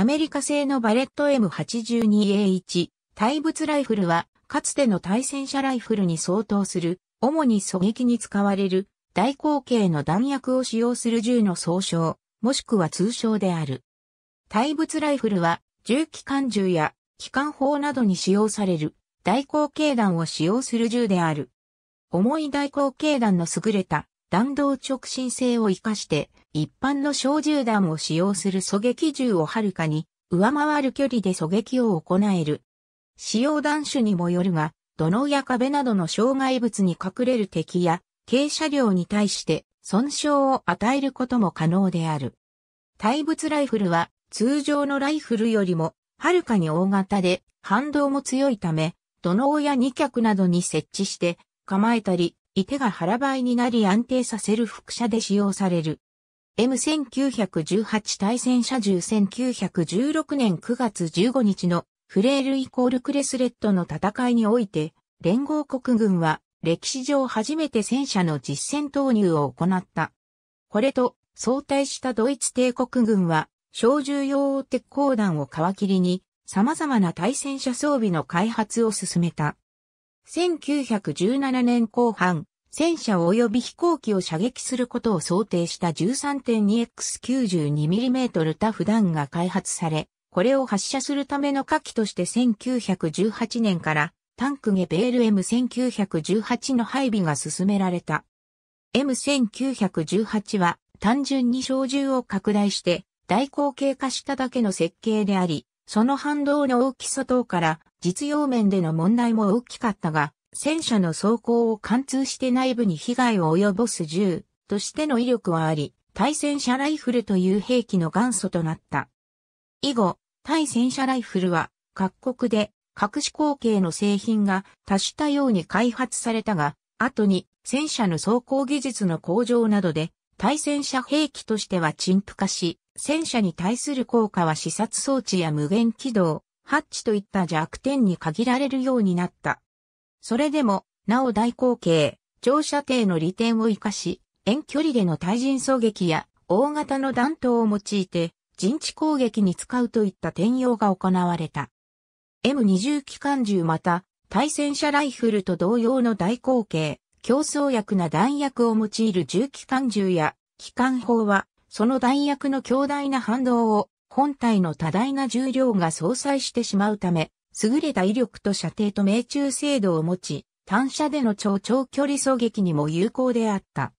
アメリカ製のバレット M82A1 対物ライフルは、かつての対戦車ライフルに相当する、主に狙撃に使われる、大口径の弾薬を使用する銃の総称、もしくは通称である。対物ライフルは、銃機関銃や機関砲などに使用される、大口径弾を使用する銃である。重い大口径弾の優れた弾道直進性を活かして、一般の小銃弾を使用する狙撃銃をはるかに上回る距離で狙撃を行える。使用弾種にもよるが、土のや壁などの障害物に隠れる敵や軽車両に対して損傷を与えることも可能である。対物ライフルは通常のライフルよりもはるかに大型で反動も強いため、土のや二脚などに設置して構えたり、いてが腹ばいになり安定させる副車で使用される。M1918 対戦車銃1916年9月15日のフレールイコールクレスレットの戦いにおいて、連合国軍は歴史上初めて戦車の実戦投入を行った。これと相対したドイツ帝国軍は小銃用鉄鋼弾を皮切りに様々な対戦車装備の開発を進めた。1917年後半、戦車及び飛行機を射撃することを想定した 13.2X92mm タフ弾が開発され、これを発射するための火器として1918年からタンクゲベール M1918 の配備が進められた。M1918 は単純に小銃を拡大して大口径化しただけの設計であり、その反動の大きさ等から実用面での問題も大きかったが、戦車の装甲を貫通して内部に被害を及ぼす銃としての威力はあり、対戦車ライフルという兵器の元祖となった。以後、対戦車ライフルは各国で隠し口径の製品が多種多様に開発されたが、後に戦車の装甲技術の向上などで対戦車兵器としては陳腐化し、戦車に対する効果は視察装置や無限軌道、ハッチといった弱点に限られるようになった。それでも、なお大口径、長射程の利点を活かし、遠距離での対人狙撃や大型の弾頭を用いて陣地攻撃に使うといった転用が行われた。M20 機関銃また対戦車ライフルと同様の大口径、競争薬な弾薬を用いる銃機関銃や機関砲はその弾薬の強大な反動を本体の多大な重量が相殺してしまうため、優れた威力と射程と命中精度を持ち、単射での超長距離狙撃にも有効であった。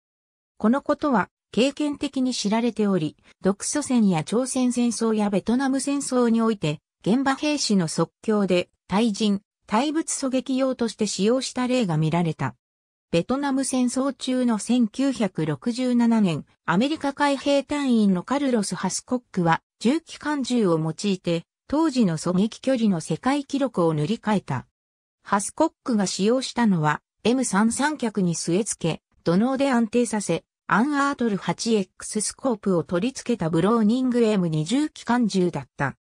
このことは経験的に知られており、独ソ戦や朝鮮戦争やベトナム戦争において、現場兵士の即興で対人、対物狙撃用として使用した例が見られた。ベトナム戦争中の1967年、アメリカ海兵隊員のカルロス・ハスコックは、重機関銃を用いて、当時の狙撃距離の世界記録を塗り替えた。ハスコックが使用したのは、M3 三脚に据え付け、土能で安定させ、アンアートル 8X スコープを取り付けたブローニング M20 機関銃だった。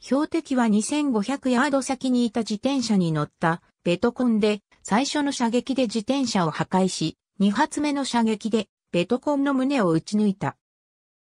標的は2500ヤード先にいた自転車に乗ったベトコンで最初の射撃で自転車を破壊し、2発目の射撃でベトコンの胸を撃ち抜いた。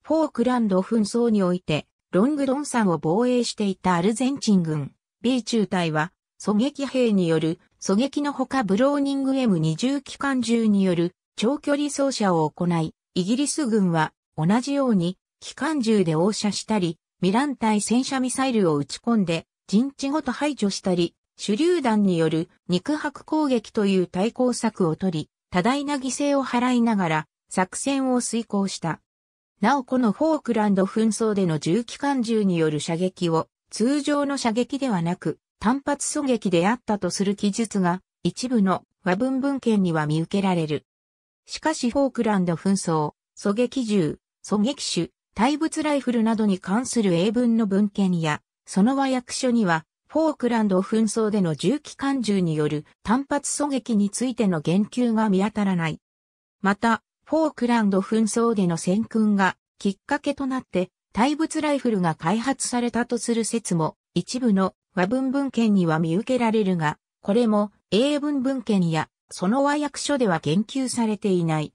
フォークランド紛争においてロングドン山を防衛していたアルゼンチン軍 B 中隊は狙撃兵による狙撃のほかブローニング M20 機関銃による長距離走射を行い、イギリス軍は同じように機関銃で応射したり、ミラン対戦車ミサイルを撃ち込んで陣地ごと排除したり、手榴弾による肉薄攻撃という対抗策を取り、多大な犠牲を払いながら作戦を遂行した。なおこのフォークランド紛争での銃機関銃による射撃を通常の射撃ではなく単発狙撃であったとする記述が一部の和文文献には見受けられる。しかしフォークランド紛争、狙撃銃、狙撃手、対物ライフルなどに関する英文の文献やその和訳書にはフォークランド紛争での銃機関銃による単発狙撃についての言及が見当たらない。また、フォークランド紛争での戦訓がきっかけとなって、対物ライフルが開発されたとする説も、一部の和文文献には見受けられるが、これも英文文献やその和訳書では言及されていない。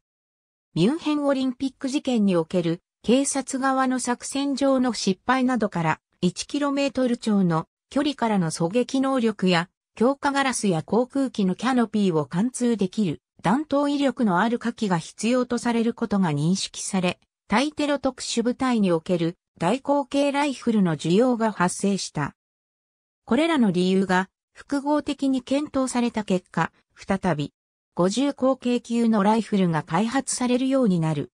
ミュンヘンオリンピック事件における警察側の作戦上の失敗などから 1km 超の距離からの狙撃能力や、強化ガラスや航空機のキャノピーを貫通できる弾頭威力のある火器が必要とされることが認識され、対テロ特殊部隊における大口径ライフルの需要が発生した。これらの理由が複合的に検討された結果、再び50口径級のライフルが開発されるようになる。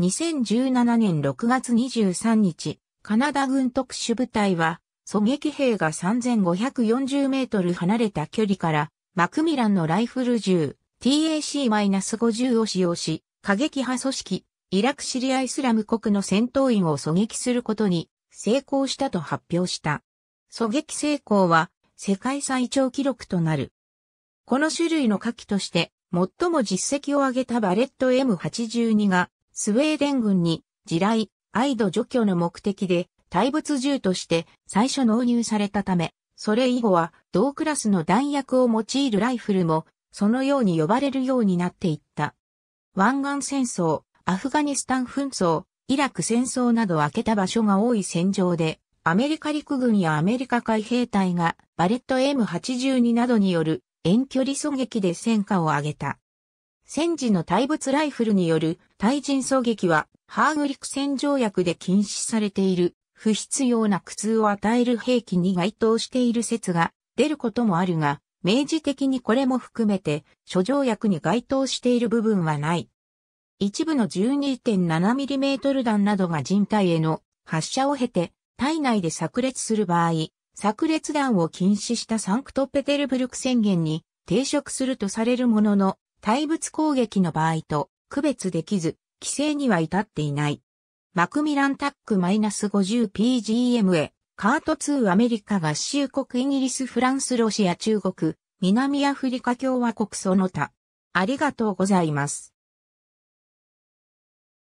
2017年6月23日、カナダ軍特殊部隊は狙撃兵が3540メートル離れた距離から、マクミランのライフル銃 TAC-50 を使用し、過激派組織、イラクシリアイスラム国の戦闘員を狙撃することに成功したと発表した。狙撃成功は世界最長記録となる。この種類の火器として最も実績を上げたバレット M82 がスウェーデン軍に地雷、アイド除去の目的で対物銃として最初納入されたため、それ以後は同クラスの弾薬を用いるライフルもそのように呼ばれるようになっていった。湾岸戦争、アフガニスタン紛争、イラク戦争など開けた場所が多い戦場で、アメリカ陸軍やアメリカ海兵隊がバレット M82 などによる遠距離狙撃で戦果を上げた。戦時の対物ライフルによる対人狙撃はハーグリク戦条約で禁止されている不必要な苦痛を与える兵器に該当している説が出ることもあるが、明示的にこれも含めて諸条約に該当している部分はない。一部の 12.7mm 弾などが人体への発射を経て体内で炸裂する場合、炸裂弾を禁止したサンクトペテルブルク宣言に抵触するとされるものの、対物攻撃の場合と区別できず、規制には至っていない。マクミランタック -50PGMA、カート2アメリカ合衆国イギリスフランスロシア中国、南アフリカ共和国その他。ありがとうございます。